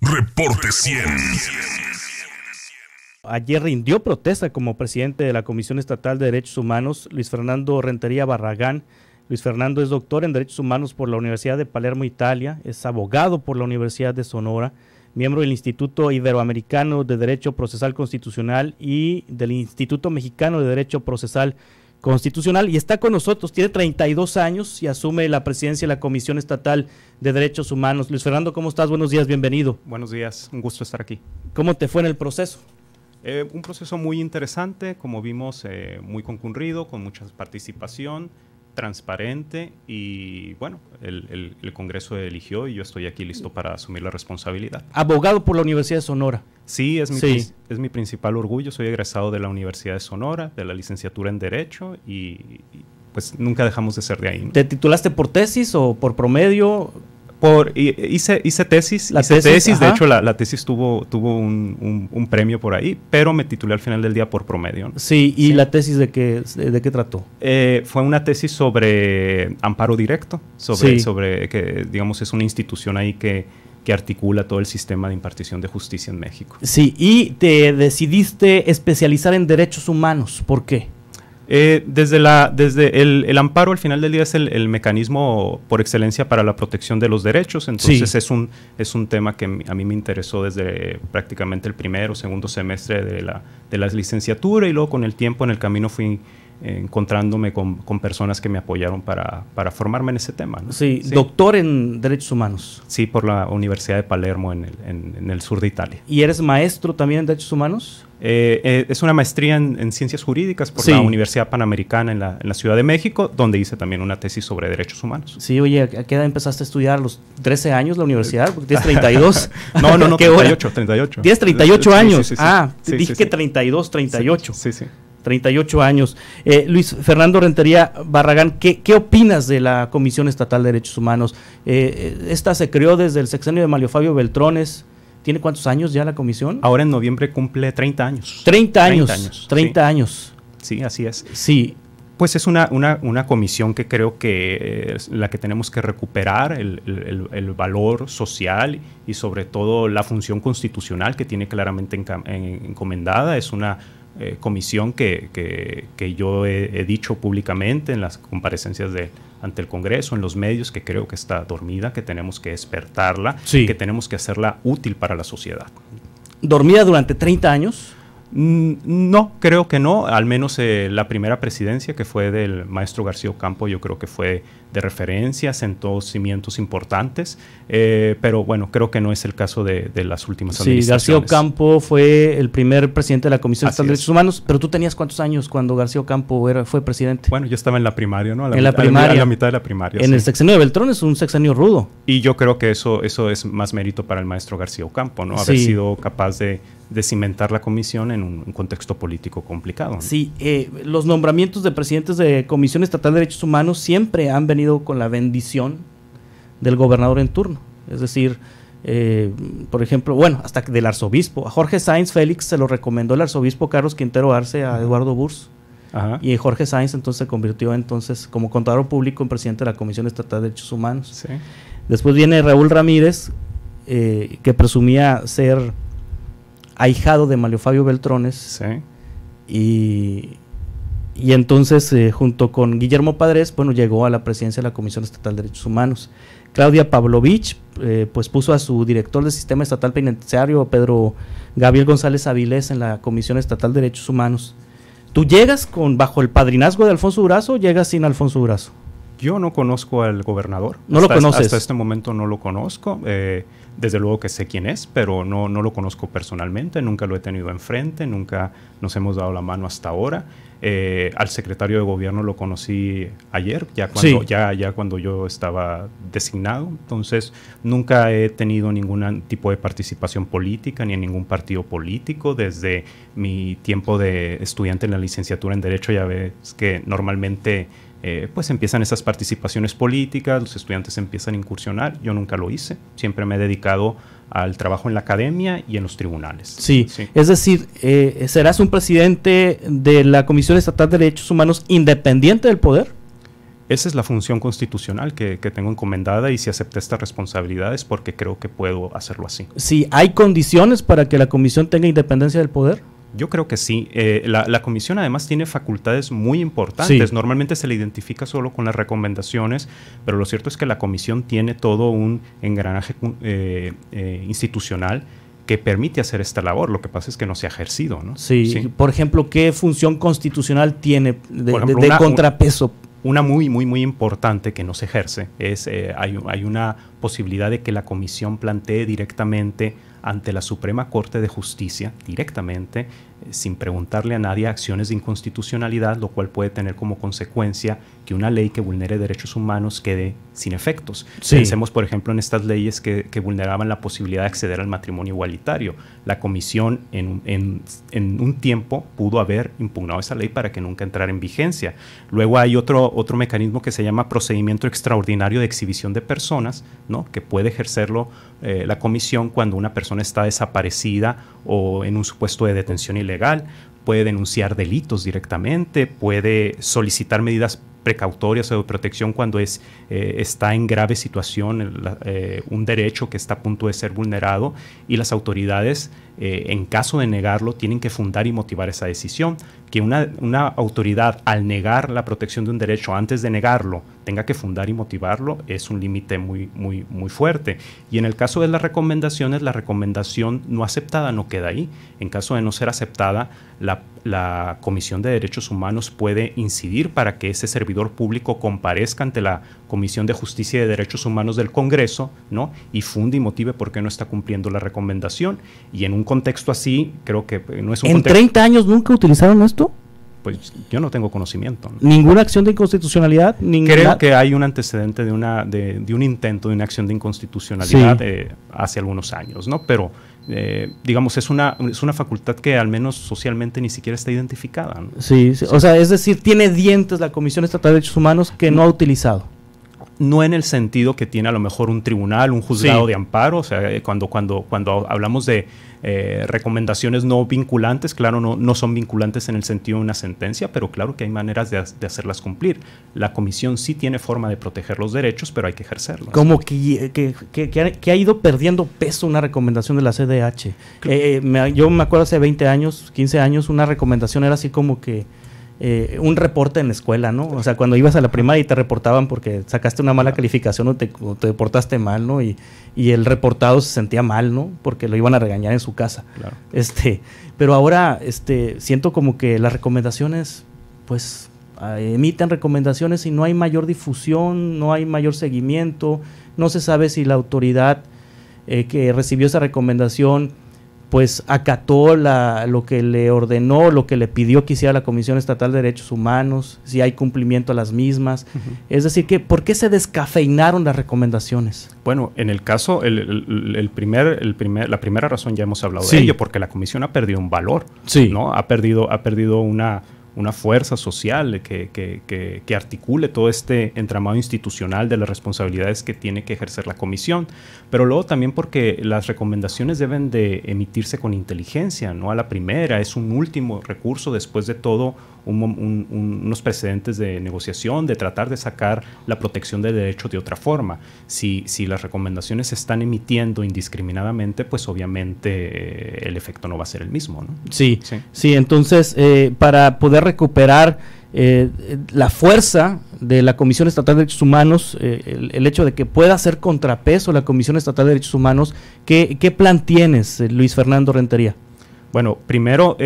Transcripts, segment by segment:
Reporte 100. Ayer rindió protesta como presidente de la Comisión Estatal de Derechos Humanos, Luis Fernando Rentería Barragán. Luis Fernando es doctor en Derechos Humanos por la Universidad de Palermo, Italia, es abogado por la Universidad de Sonora, miembro del Instituto Iberoamericano de Derecho Procesal Constitucional y del Instituto Mexicano de Derecho Procesal Constitucional y está con nosotros, tiene 32 años y asume la presidencia de la Comisión Estatal de Derechos Humanos. Luis Fernando, ¿cómo estás? Buenos días, bienvenido. Buenos días, un gusto estar aquí. ¿Cómo te fue en el proceso? Eh, un proceso muy interesante, como vimos, eh, muy concurrido, con mucha participación transparente y bueno, el, Congreso eligió y yo estoy aquí listo para asumir la responsabilidad. Abogado por la Universidad de Sonora. Sí, es mi, Es mi principal orgullo. Soy egresado de la Universidad de Sonora, de la licenciatura en Derecho y, pues nunca dejamos de ser de ahí. ¿Te titulaste por tesis o por promedio? por hice, hice tesis, tesis, de hecho la, tesis tuvo, tuvo un, premio por ahí, pero me titulé al final del día por promedio. Sí, ¿y la tesis de qué, de qué trató? Eh, fue una tesis sobre amparo directo, sobre, sobre que digamos es una institución ahí que, que articula todo el sistema de impartición de justicia en México. Sí, y te decidiste especializar en derechos humanos, ¿por qué? Eh, desde la, desde el, amparo al final del día es el, mecanismo por excelencia para la protección de los derechos, entonces es, un, es un tema que a mí me interesó desde prácticamente el primero o segundo semestre de la, de la licenciatura y luego con el tiempo en el camino fui eh, encontrándome con, personas que me apoyaron para, formarme en ese tema. Sí, doctor en Derechos Humanos. Sí, por la Universidad de Palermo en el, en el sur de Italia. ¿Y eres maestro también en Derechos Humanos? Eh, eh, es una maestría en, ciencias jurídicas por la Universidad Panamericana en la, Ciudad de México, donde hice también una tesis sobre derechos humanos. Sí, oye, ¿a qué edad empezaste a estudiar? los 13 años la universidad? Porque tienes 32. no, no, no, 38, 38. Tienes 38 años. ah, dije que 32, 38. Sí, sí. 38 años. Luis Fernando Rentería Barragán, ¿qué, ¿qué, opinas de la Comisión Estatal de Derechos Humanos? Eh, esta se creó desde el sexenio de Mario Fabio Beltrones. ¿Tiene cuántos años ya la comisión? Ahora en noviembre cumple 30 años. 30 años. 30 años. sí. así es. Sí, pues es una, una, comisión que creo que es la que tenemos que recuperar, el, el valor social y sobre todo la función constitucional que tiene claramente eh, encomendada. Es una eh, comisión que, yo he, dicho públicamente en las comparecencias de, ante el Congreso, en los medios, que creo que está dormida, que tenemos que despertarla, que tenemos que hacerla útil para la sociedad. Dormida durante 30 años, Mm, no, creo que no. Al menos eh, la primera presidencia que fue del maestro García Ocampo, yo creo que fue de referencia, sentó cimientos importantes, eh, pero bueno, creo que no es el caso de, las últimas sí, administraciones. García Ocampo fue el primer presidente de la Comisión de Derechos Humanos, pero tú tenías cuántos años cuando García Ocampo fue presidente? Bueno, yo estaba en la primaria, ¿no? en la, primaria, a la, mitad de la primaria. En el sexenio de Beltrón es un sexenio rudo. Y yo creo que eso, eso es más mérito para el maestro García Ocampo, ¿no? Haber sido capaz de, cimentar la comisión en un, contexto político complicado. Sí, eh, los nombramientos de presidentes de Comisión Estatal de Derechos Humanos siempre han venido con la bendición del gobernador en turno. Es decir, eh, por ejemplo, bueno, hasta del arzobispo. A Jorge Sainz Félix se lo recomendó el arzobispo Carlos Quintero Arce a Eduardo Burs. Y Jorge Sainz entonces se convirtió entonces como contador público en presidente de la Comisión Estatal de Derechos Humanos. Después viene Raúl Ramírez, eh, que presumía ser ahijado de Mario Fabio Beltrones. Y, entonces, eh, junto con Guillermo Padres, bueno, llegó a la presidencia de la Comisión Estatal de Derechos Humanos. Claudia Pavlovich, eh, pues puso a su director del Sistema Estatal Penitenciario, Pedro Gabriel González Avilés, en la Comisión Estatal de Derechos Humanos. ¿Tú llegas con bajo el padrinazgo de Alfonso Durazo o llegas sin Alfonso Durazo? Yo no conozco al gobernador. No lo conoces. Hasta este momento no lo conozco. Eh, desde luego que sé quién es, pero no, no lo conozco personalmente, nunca lo he tenido enfrente, nunca nos hemos dado la mano hasta ahora. Eh, al secretario de gobierno lo conocí ayer, ya cuando, ya cuando yo estaba designado, entonces nunca he tenido ningún tipo de participación política ni en ningún partido político desde mi tiempo de estudiante en la licenciatura en Derecho, ya ves que normalmente... Eh, pues empiezan esas participaciones políticas, los estudiantes empiezan a incursionar, yo nunca lo hice, siempre me he dedicado al trabajo en la academia y en los tribunales. Sí, es decir, eh, ¿serás un presidente de la Comisión Estatal de Derechos Humanos independiente del poder? Esa es la función constitucional que, tengo encomendada y si acepté estas responsabilidades es porque creo que puedo hacerlo así. Sí, ¿hay condiciones para que la comisión tenga independencia del poder? Yo creo que sí. Eh, la, comisión además tiene facultades muy importantes. Normalmente se le identifica solo con las recomendaciones, pero lo cierto es que la comisión tiene todo un engranaje eh, eh, institucional que permite hacer esta labor. Lo que pasa es que no se ha ejercido. ¿no? Sí. Por ejemplo, ¿qué función constitucional tiene de, contrapeso? Una muy, muy, muy importante que no se ejerce es, hay, hay una posibilidad de que la comisión plantee directamente ante la Suprema Corte de Justicia directamente eh, sin preguntarle a nadie acciones de inconstitucionalidad, lo cual puede tener como consecuencia que una ley que vulnere derechos humanos quede sin efectos. Pensemos, por ejemplo, en estas leyes que, que, vulneraban la posibilidad de acceder al matrimonio igualitario. La comisión en, en, en, un tiempo pudo haber impugnado esa ley para que nunca entrara en vigencia. Luego hay otro, otro mecanismo que se llama procedimiento extraordinario de exhibición de personas, ¿no? que puede ejercerlo eh, la comisión cuando una persona está desaparecida o en un supuesto de detención ilegal legal, puede denunciar delitos directamente, puede solicitar medidas precautoria o de protección cuando es, eh, está en grave situación eh, un derecho que está a punto de ser vulnerado y las autoridades, eh, en caso de negarlo, tienen que fundar y motivar esa decisión. Que una, una, autoridad al negar la protección de un derecho antes de negarlo tenga que fundar y motivarlo es un límite muy, muy, muy fuerte. Y en el caso de las recomendaciones, la recomendación no aceptada no queda ahí. En caso de no ser aceptada, la, la Comisión de Derechos Humanos puede incidir para que ese servicio público comparezca ante la Comisión de Justicia y de Derechos Humanos del Congreso, ¿no? Y funde y motive por qué no está cumpliendo la recomendación. Y en un contexto así, creo que eh, no es un ¿En 30 años nunca utilizaron esto? Pues, yo no tengo conocimiento. Ninguna acción de inconstitucionalidad, Creo que hay un antecedente de, una, de, un intento de una acción de inconstitucionalidad eh, hace algunos años, ¿no? Pero eh, digamos, es una, es una facultad que al menos socialmente ni siquiera está identificada. Sí, o sea, es decir, tiene dientes la Comisión Estatal de Derechos Humanos que no ha utilizado no en el sentido que tiene a lo mejor un tribunal, un juzgado de amparo, o sea, eh, cuando, cuando, cuando hablamos de eh, recomendaciones no vinculantes, claro, no, no son vinculantes en el sentido de una sentencia, pero claro que hay maneras de, hacerlas cumplir. La comisión sí tiene forma de proteger los derechos, pero hay que ejercerlos. Como que, que, ha, ido perdiendo peso una recomendación de la CDH. Eh, yo me acuerdo hace 20 años, 15 años, una recomendación era así como que eh, un reporte en la escuela, ¿no? O sea, cuando ibas a la primaria y te reportaban porque sacaste una mala calificación o te, portaste mal, ¿no? Y, el reportado se sentía mal, ¿no? Porque lo iban a regañar en su casa. Este, pero ahora este, siento como que las recomendaciones, pues, ah, emiten recomendaciones y no hay mayor difusión, no hay mayor seguimiento, no se sabe si la autoridad eh, que recibió esa recomendación pues acató la, lo que le ordenó, lo que le pidió que hiciera la Comisión Estatal de Derechos Humanos, si hay cumplimiento a las mismas. Es decir, que, ¿por qué se descafeinaron las recomendaciones? Bueno, en el caso, el, primer, el primer, la primera razón ya hemos hablado de ello, porque la Comisión ha perdido un valor, ¿no? Ha perdido, ha perdido una una fuerza social que, que, articule todo este entramado institucional de las responsabilidades que tiene que ejercer la comisión, pero luego también porque las recomendaciones deben de emitirse con inteligencia, no a la primera, es un último recurso después de todo unos precedentes de negociación, de tratar de sacar la protección de derechos de otra forma. Si, si las recomendaciones se están emitiendo indiscriminadamente, pues obviamente eh, el efecto no va a ser el mismo. Sí, sí, entonces eh, para poder recuperar eh, la fuerza de la Comisión Estatal de Derechos Humanos, el, hecho de que pueda ser contrapeso la Comisión Estatal de Derechos Humanos, ¿qué, qué plan tienes, Luis Fernando Rentería? Bueno, primero,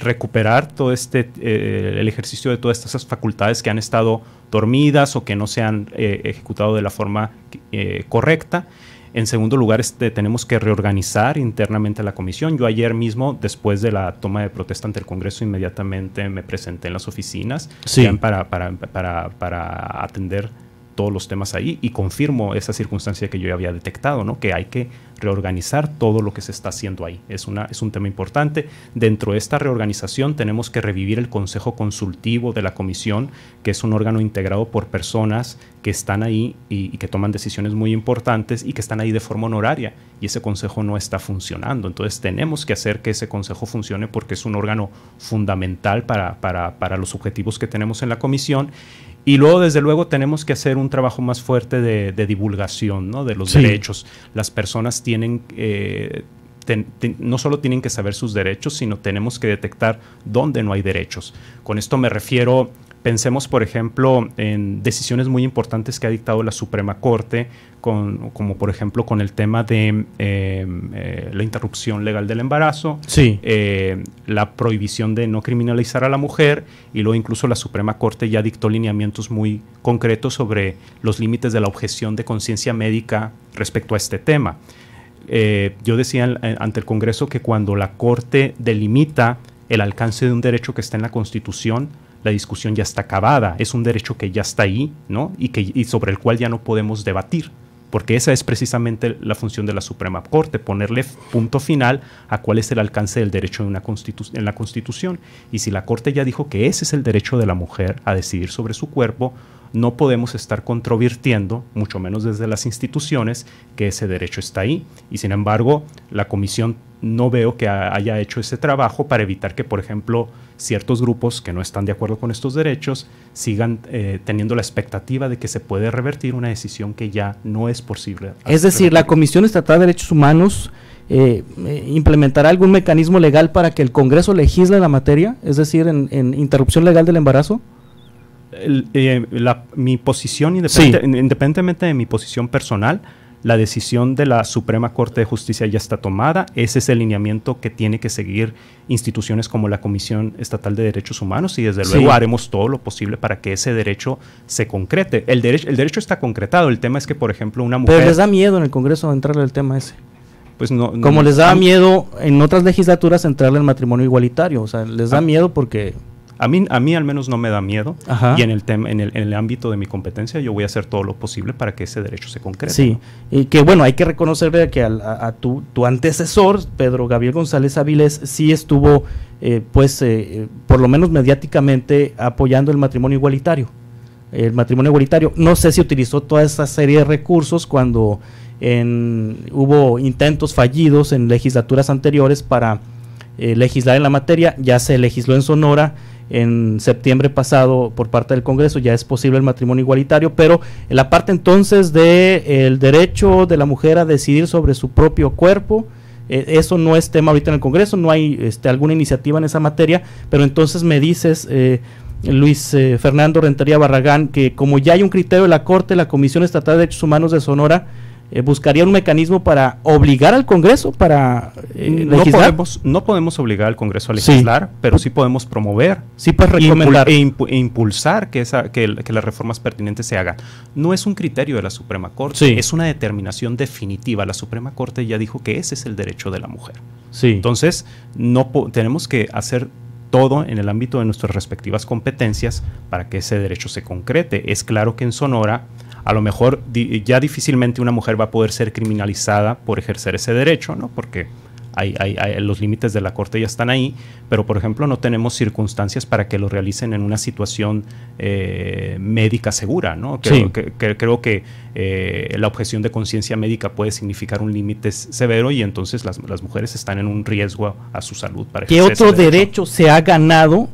recuperar todo este, eh, el ejercicio de todas estas facultades que han estado dormidas o que no se han eh, ejecutado de la forma eh, correcta. En segundo lugar, este, tenemos que reorganizar internamente la comisión. Yo ayer mismo, después de la toma de protesta ante el Congreso, inmediatamente me presenté en las oficinas sí. para, para, para, para atender todos los temas ahí y confirmo esa circunstancia que yo ya había detectado, ¿no? que hay que reorganizar todo lo que se está haciendo ahí. Es, una, es un tema importante. Dentro de esta reorganización tenemos que revivir el Consejo Consultivo de la Comisión, que es un órgano integrado por personas que están ahí y, que toman decisiones muy importantes y que están ahí de forma honoraria y ese Consejo no está funcionando. Entonces tenemos que hacer que ese Consejo funcione porque es un órgano fundamental para, para, para los objetivos que tenemos en la Comisión y luego, desde luego, tenemos que hacer un trabajo más fuerte de, divulgación ¿no? de los derechos. Las personas tienen, eh, no solo tienen que saber sus derechos, sino tenemos que detectar dónde no hay derechos. Con esto me refiero Pensemos, por ejemplo, en decisiones muy importantes que ha dictado la Suprema Corte, como por ejemplo con el tema de em, eh, la interrupción legal del embarazo, eh, la prohibición de no criminalizar a la mujer, y luego incluso la Suprema Corte ya dictó lineamientos muy concretos sobre los límites de la objeción de conciencia médica respecto a este tema. Eh, yo decía ante el Congreso que cuando la Corte delimita el alcance de un derecho que está en la Constitución, la discusión ya está acabada, es un derecho que ya está ahí, ¿no? Y, que, sobre el cual ya no podemos debatir, porque esa es precisamente la función de la Suprema Corte, ponerle punto final a cuál es el alcance del derecho una en la Constitución. Y si la Corte ya dijo que ese es el derecho de la mujer a decidir sobre su cuerpo, no podemos estar controvirtiendo, mucho menos desde las instituciones, que ese derecho está ahí. Y sin embargo, la Comisión no veo que haya hecho ese trabajo para evitar que, por ejemplo, ciertos grupos que no están de acuerdo con estos derechos sigan eh, teniendo la expectativa de que se puede revertir una decisión que ya no es posible. Es decir, la Comisión Estatal de Derechos Humanos eh, eh, implementará algún mecanismo legal para que el Congreso legisle la materia, es decir, en, interrupción legal del embarazo. mi posición, independientemente de mi posición personal, la decisión de la Suprema Corte de Justicia ya está tomada, ese es el lineamiento que tiene que seguir instituciones como la Comisión Estatal de Derechos Humanos y desde luego haremos todo lo posible para que ese derecho se concrete. El, derecho está concretado, el tema es que, por ejemplo, una mujer... Pero les da miedo en el Congreso entrarle al tema ese. Pues no, Como les da miedo en otras legislaturas entrarle al matrimonio igualitario, o sea, les da ah. miedo porque a mí, a mí al menos no me da miedo. Y en el, en en, el, ámbito de mi competencia yo voy a hacer todo lo posible para que ese derecho se concrete. Sí, y que bueno, hay que reconocer que a, tu, tu, antecesor, Pedro Gabriel González Avilés, sí estuvo, eh, pues, eh, eh, por lo menos mediáticamente apoyando el matrimonio igualitario. El matrimonio igualitario. No sé si utilizó toda esa serie de recursos cuando hubo intentos fallidos en legislaturas anteriores para legislar en la materia. Ya se legisló en Sonora en septiembre pasado por parte del Congreso, ya es posible el matrimonio igualitario, pero en la parte entonces del el derecho de la mujer a decidir sobre su propio cuerpo, eh, eso no es tema ahorita en el Congreso, no hay este, alguna iniciativa en esa materia, pero entonces me dices... Eh, Luis eh, Fernando Rentería Barragán, que como ya hay un criterio de la Corte, la Comisión Estatal de Derechos Humanos de Sonora eh, buscaría un mecanismo para obligar al Congreso para eh, legislar. no podemos obligar al Congreso a legislar, pero sí podemos promover sí, pues, e, e, e, impulsar que, esa, que, las reformas pertinentes se hagan. No es un criterio de la Suprema Corte, es una determinación definitiva. La Suprema Corte ya dijo que ese es el derecho de la mujer. Entonces, tenemos que hacer todo en el ámbito de nuestras respectivas competencias para que ese derecho se concrete. Es claro que en Sonora a lo mejor ya difícilmente una mujer va a poder ser criminalizada por ejercer ese derecho, ¿no? Porque hay, los límites de la corte ya están ahí, pero por ejemplo no tenemos circunstancias para que lo realicen en una situación eh, médica segura, ¿no? Creo que, eh, la objeción de conciencia médica puede significar un límite severo y entonces las, mujeres están en un riesgo a, su salud. Para ¿Qué otro derecho? derecho se ha ganado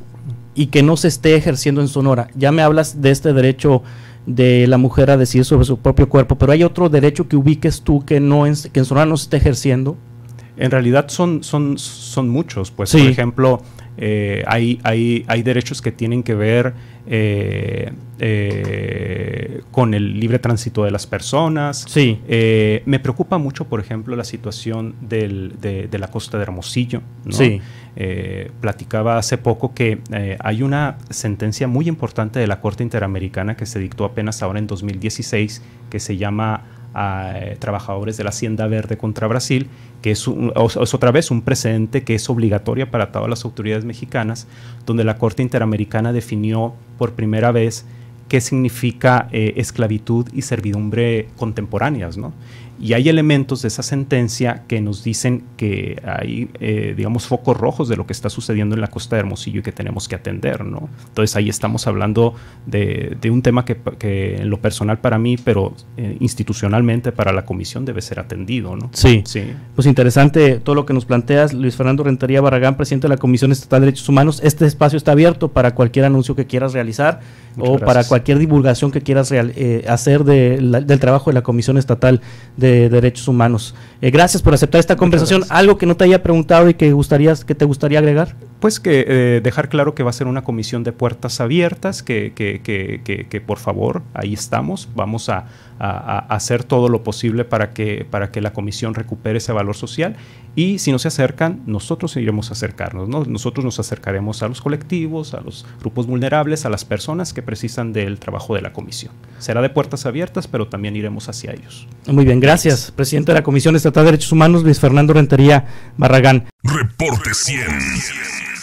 y que no se esté ejerciendo en Sonora? Ya me hablas de este derecho de la mujer a decidir sobre su propio cuerpo, pero hay otro derecho que ubiques tú que no es, que en no se está ejerciendo. En realidad son, son, son muchos, pues por ejemplo, eh, hay, hay, derechos que tienen que ver eh, eh, con el libre tránsito de las personas. Sí. me preocupa mucho, por ejemplo, la situación de, la costa de Hermosillo. Sí. platicaba hace poco que hay una sentencia muy importante de la Corte Interamericana que se dictó apenas ahora en 2016 que se llama a eh, trabajadores de la Hacienda Verde contra Brasil, que es, otra vez un precedente que es obligatorio para todas las autoridades mexicanas, donde la Corte Interamericana definió por primera vez qué significa eh, esclavitud y servidumbre contemporáneas, ¿no? Y hay elementos de esa sentencia que nos dicen que hay, eh, digamos, focos rojos de lo que está sucediendo en la costa de Hermosillo y que tenemos que atender, ¿no? Entonces ahí estamos hablando de, un tema que, en lo personal para mí, pero eh, institucionalmente para la comisión debe ser atendido, ¿no? Sí. sí. Pues interesante todo lo que nos planteas. Luis Fernando Rentería Barragán, presidente de la Comisión Estatal de Derechos Humanos. Este espacio está abierto para cualquier anuncio que quieras realizar o para cualquier divulgación que quieras eh, hacer del trabajo de la Comisión Estatal de de Derechos Humanos. Eh, gracias por aceptar esta conversación. ¿Algo que no te haya preguntado y que, que te gustaría agregar? Pues que eh, dejar claro que va a ser una comisión de puertas abiertas, que, que, que por favor, ahí estamos, vamos a, a, hacer todo lo posible para que, para que la comisión recupere ese valor social y si no se acercan, nosotros iremos a acercarnos, nosotros nos acercaremos a los colectivos, a los grupos vulnerables, a las personas que precisan del trabajo de la comisión. Será de puertas abiertas, pero también iremos hacia ellos. Muy bien, gracias. Presidente de la Comisión Estatal de Derechos Humanos, Luis Fernando Rentería Barragán. Reporte 100.